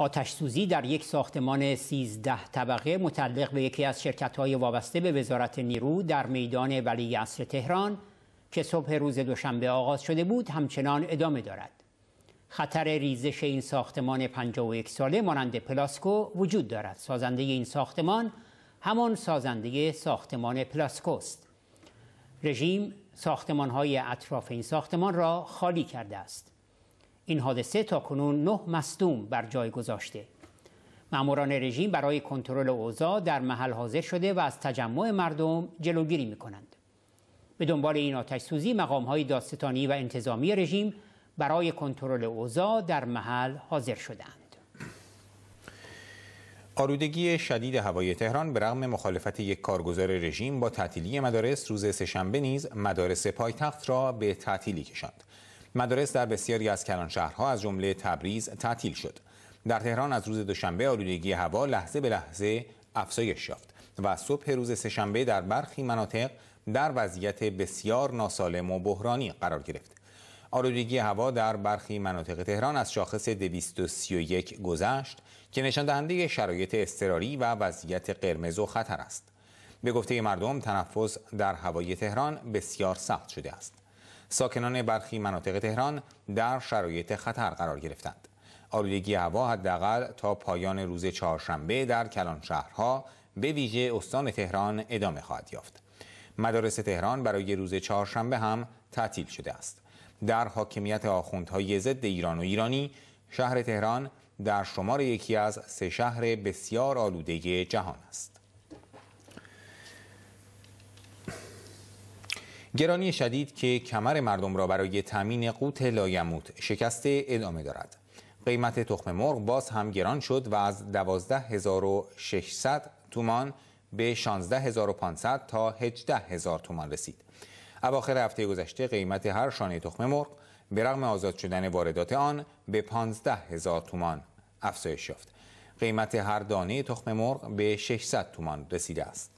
آتش سوزی در یک ساختمان 13 طبقه متعلق به یکی از شرکت های وابسته به وزارت نیرو در میدان ولی ولیعصر تهران که صبح روز دوشنبه آغاز شده بود همچنان ادامه دارد. خطر ریزش این ساختمان 51 ساله مانند پلاسکو وجود دارد. سازنده این ساختمان همان سازنده ساختمان پلاسکو است رژیم ساختمان های اطراف این ساختمان را خالی کرده است. این حادثه تا کنون نه مصدوم بر جای گذاشته ماموران رژیم برای کنترل اوضاع در محل حاضر شده و از تجمع مردم جلوگیری می کنند. به دنبال این آتش سوزی مقام های داستانی و انتظامی رژیم برای کنترل اوضاع در محل حاضر شدند. آلودگی شدید هوای تهران به رغم مخالفت یک کارگزار رژیم با تعطیلی مدارس روز سهشنبه نیز مدارس پایتخت را به تعطیلی کشاند. مدارس در بسیاری از کلان شهرها از جمله تبریز تعطیل شد در تهران از روز دوشنبه آلودگی هوا لحظه به لحظه افزایش یافت و صبح روز سهشنبه در برخی مناطق در وضعیت بسیار ناسالم و بحرانی قرار گرفت آلودگی هوا در برخی مناطق تهران از شاخص 231 گذشت که نشان دهنده شرایط اضطراری و وضعیت قرمز و خطر است. به گفته مردم تنفس در هوای تهران بسیار سخت شده است. ساکنان برخی مناطق تهران در شرایط خطر قرار گرفتند. آلودگی هوا حداقل تا پایان روز چهارشنبه در کلان شهرها به ویژه استان تهران ادامه خواهد یافت. مدارس تهران برای روز چهارشنبه هم تعطیل شده است. در حاکمیت آخوندهای ضد ایران و ایرانی شهر تهران در شمار یکی از سه شهر بسیار آلوده جهان است. گرانی شدید که کمر مردم را برای تامین قوت لایموت شکسته ادامه دارد قیمت تخم مرغ باز هم گران شد و از 12600 تومان به 16500 تا 18000 تومان رسید اواخر هفته گذشته قیمت هر شانه تخم مرغ به رغم آزاد شدن واردات آن به 15000 تومان افزایش یافت قیمت هر دانه تخم مرغ به 600 تومان رسیده است